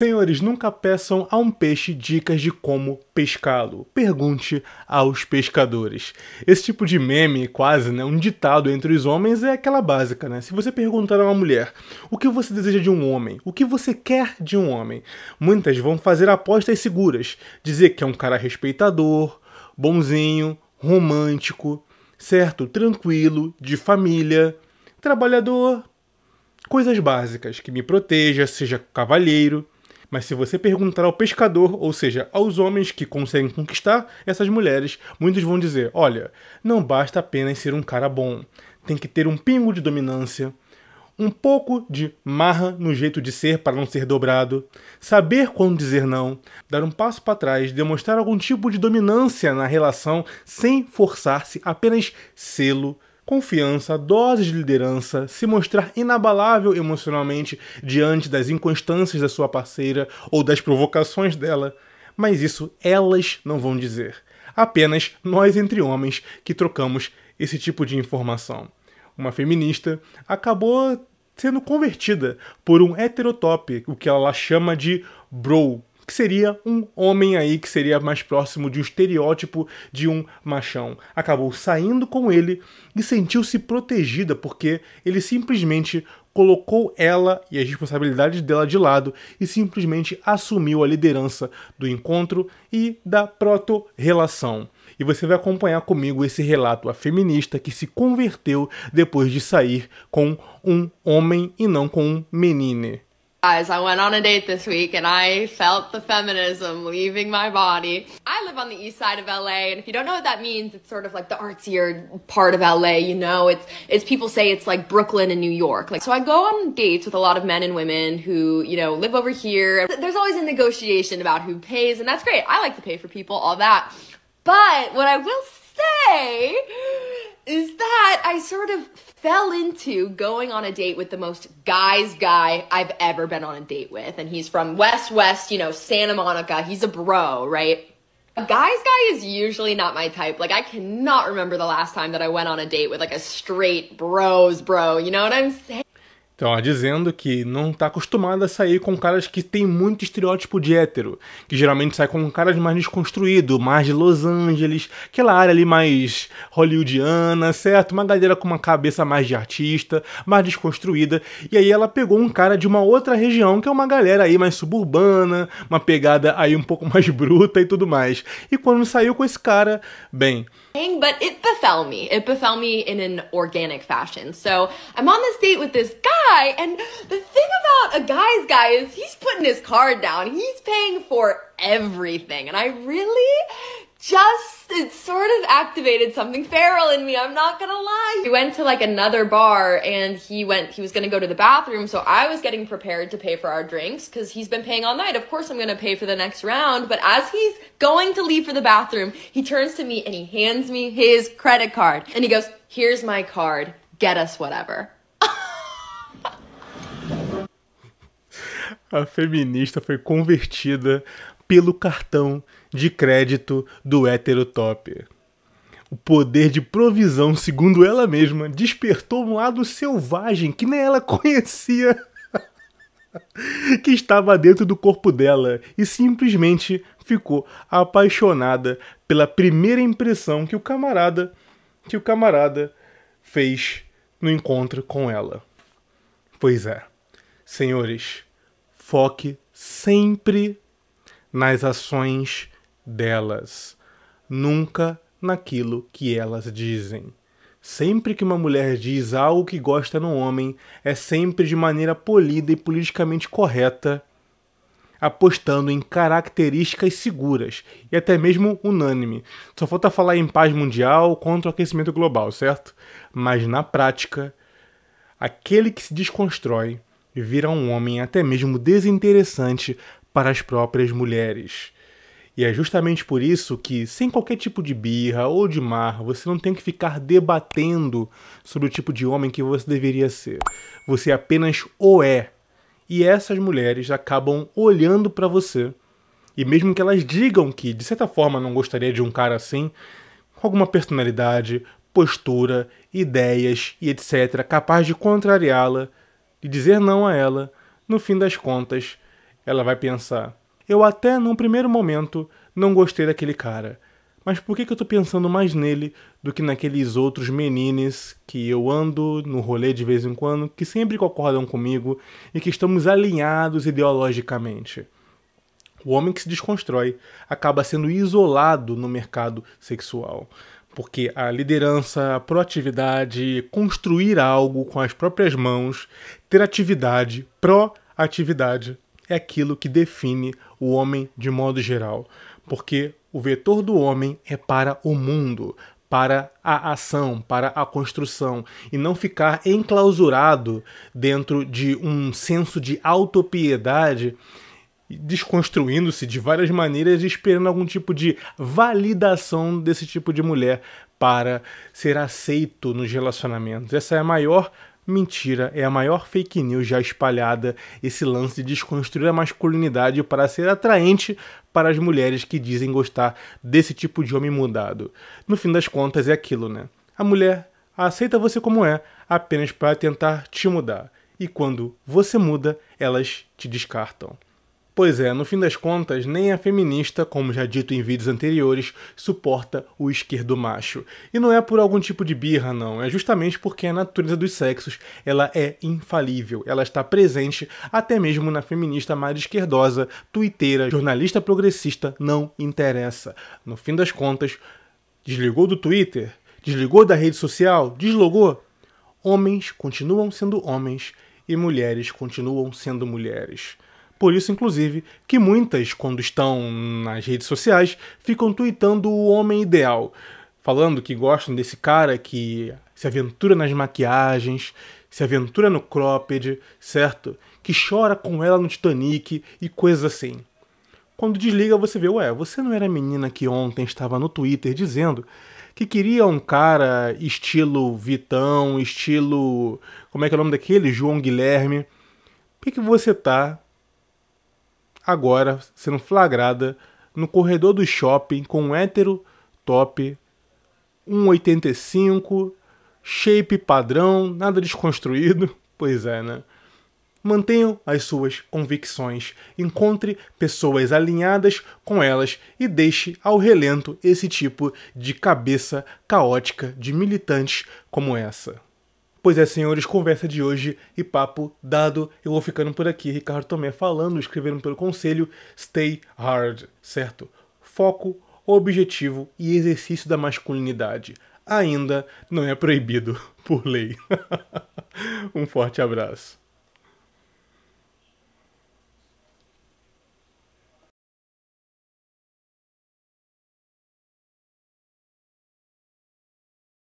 Senhores, nunca peçam a um peixe dicas de como pescá-lo. Pergunte aos pescadores. Esse tipo de meme, quase, né, um ditado entre os homens é aquela básica, né? Se você perguntar a uma mulher o que você deseja de um homem, o que você quer de um homem, muitas vão fazer apostas seguras, dizer que é um cara respeitador, bonzinho, romântico, certo, tranquilo, de família, trabalhador, coisas básicas, que me proteja, seja cavalheiro. Mas se você perguntar ao pescador, ou seja, aos homens que conseguem conquistar essas mulheres, muitos vão dizer: olha, não basta apenas ser um cara bom, tem que ter um pingo de dominância, um pouco de marra no jeito de ser para não ser dobrado, saber quando dizer não, dar um passo para trás, demonstrar algum tipo de dominância na relação sem forçar-se, apenas sê-lo confiança, doses de liderança, se mostrar inabalável emocionalmente diante das inconstâncias da sua parceira ou das provocações dela. Mas isso elas não vão dizer. Apenas nós, entre homens, que trocamos esse tipo de informação. Uma feminista acabou sendo convertida por um heterotópico o que ela chama de bro, que seria um homem aí que seria mais próximo de um estereótipo de um machão. Acabou saindo com ele e sentiu-se protegida porque ele simplesmente colocou ela e as responsabilidades dela de lado e simplesmente assumiu a liderança do encontro e da proto-relação. E você vai acompanhar comigo esse relato a feminista que se converteu depois de sair com um homem e não com um menine. Guys, I went on a date this week and I felt the feminism leaving my body. I live on the east side of LA, and if you don't know what that means, it's sort of like the artsier part of LA, you know? It's it's people say it's like Brooklyn and New York. Like so I go on dates with a lot of men and women who, you know, live over here. There's always a negotiation about who pays, and that's great. I like to pay for people, all that. But what I will say is that I sort of fell into going on a date with the most guys guy I've ever been on a date with. And he's from West West, you know, Santa Monica. He's a bro, right? A guys guy is usually not my type. Like I cannot remember the last time that I went on a date with like a straight bros bro. You know what I'm saying? Então, ó, dizendo que não está acostumada a sair com caras que tem muito estereótipo de hétero, que geralmente sai com caras mais desconstruído, mais de Los Angeles, aquela área ali mais hollywoodiana, certo? Uma galera com uma cabeça mais de artista, mais desconstruída. E aí ela pegou um cara de uma outra região, que é uma galera aí mais suburbana, uma pegada aí um pouco mais bruta e tudo mais. E quando saiu com esse cara, bem, but it befell me. It befell me in an organic fashion. So I'm on this date with this guy guy. And the thing about a guy's guy is he's putting his card down. He's paying for everything. And I really just it sort of activated something feral in me. I'm not gonna lie. We went to like another bar and he went he was gonna go to the bathroom, so I was getting prepared to pay for our drinks because he's been paying all night. Of course I'm gonna pay for the next round, but as he's going to leave for the bathroom, he turns to me and he hands me his credit card and he goes, Here's my card, get us whatever. A feminista foi convertida pelo cartão de crédito do heterotop. O poder de provisão, segundo ela mesma, despertou um lado selvagem que nem ela conhecia, que estava dentro do corpo dela e simplesmente ficou apaixonada pela primeira impressão que o camarada que o camarada fez no encontro com ela. Pois é, senhores, foque sempre nas ações delas, nunca naquilo que elas dizem. Sempre que uma mulher diz algo que gosta no homem, é sempre de maneira polida e politicamente correta, apostando em características seguras e até mesmo unânime. Só falta falar em paz mundial contra o aquecimento global, certo? Mas na prática, aquele que se desconstrói vira um homem até mesmo desinteressante para as próprias mulheres. E é justamente por isso que, sem qualquer tipo de birra ou de mar, você não tem que ficar debatendo sobre o tipo de homem que você deveria ser. Você apenas o é. E essas mulheres acabam olhando para você. E mesmo que elas digam que, de certa forma, não gostaria de um cara assim, com alguma personalidade, postura, ideias e etc., capaz de contrariá-la, de dizer não a ela, no fim das contas, ela vai pensar: eu até num primeiro momento não gostei daquele cara, mas por que, que eu tô pensando mais nele do que naqueles outros menines que eu ando no rolê de vez em quando, que sempre concordam comigo e que estamos alinhados ideologicamente? O homem que se desconstrói acaba sendo isolado no mercado sexual, porque a liderança, a proatividade, construir algo com as próprias mãos, ter atividade, proatividade, é aquilo que define o homem de modo geral, porque o vetor do homem é para o mundo, para a ação, para a construção, e não ficar enclausurado dentro de um senso de autopiedade desconstruindo-se de várias maneiras, esperando algum tipo de validação desse tipo de mulher para ser aceito nos relacionamentos. Essa é a maior mentira, é a maior fake news já espalhada, esse lance de desconstruir a masculinidade para ser atraente para as mulheres que dizem gostar desse tipo de homem mudado. No fim das contas é aquilo, né? A mulher aceita você como é, apenas para tentar te mudar. E quando você muda, elas te descartam. Pois é, no fim das contas, nem a feminista, como já dito em vídeos anteriores, suporta o esquerdo macho. E não é por algum tipo de birra, não, é justamente porque a natureza dos sexos, ela é infalível, ela está presente até mesmo na feminista mais esquerdosa, tuiteira, jornalista progressista, não interessa. No fim das contas, desligou do Twitter, desligou da rede social, deslogou, homens continuam sendo homens e mulheres continuam sendo mulheres. Por isso, inclusive, que muitas, quando estão nas redes sociais, ficam tweetando o homem ideal, falando que gostam desse cara que se aventura nas maquiagens, se aventura no cropped, certo? Que chora com ela no Titanic e coisas assim. Quando desliga, você vê, ué, você não era a menina que ontem estava no Twitter dizendo que queria um cara estilo Vitão, estilo. Como é que é o nome daquele? João Guilherme. Por que, que você tá agora sendo flagrada no corredor do shopping com um hétero top 1,85, shape padrão, nada desconstruído. Pois é, né? Mantenham as suas convicções, encontre pessoas alinhadas com elas e deixe ao relento esse tipo de cabeça caótica de militantes como essa. Pois é, senhores, conversa de hoje e papo dado. Eu vou ficando por aqui. Ricardo Tomé falando, escrevendo pelo conselho. Stay hard, certo? Foco, objetivo e exercício da masculinidade. Ainda não é proibido por lei. um forte abraço.